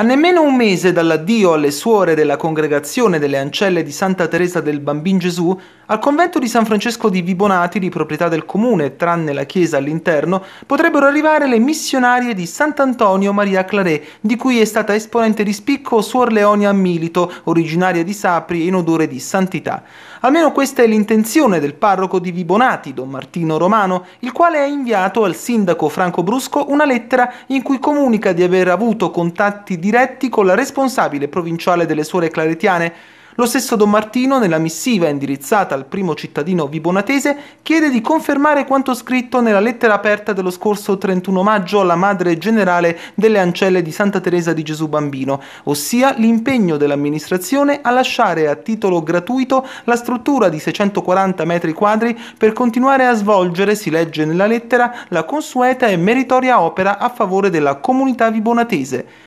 A nemmeno un mese dall'addio alle suore della congregazione delle ancelle di Santa Teresa del Bambin Gesù, al convento di San Francesco di Vibonati, di proprietà del comune, tranne la chiesa all'interno, potrebbero arrivare le missionarie di Sant'Antonio Maria Claré, di cui è stata esponente di spicco Suor Leonia Milito, originaria di Sapri in odore di santità. Almeno questa è l'intenzione del parroco di Vibonati, don Martino Romano, il quale ha inviato al sindaco Franco Brusco una lettera in cui comunica di aver avuto contatti di diretti con la responsabile provinciale delle Suore Claretiane. Lo stesso Don Martino, nella missiva indirizzata al primo cittadino vibonatese, chiede di confermare quanto scritto nella lettera aperta dello scorso 31 maggio alla Madre Generale delle Ancelle di Santa Teresa di Gesù Bambino, ossia l'impegno dell'amministrazione a lasciare a titolo gratuito la struttura di 640 metri quadri per continuare a svolgere, si legge nella lettera, la consueta e meritoria opera a favore della comunità vibonatese.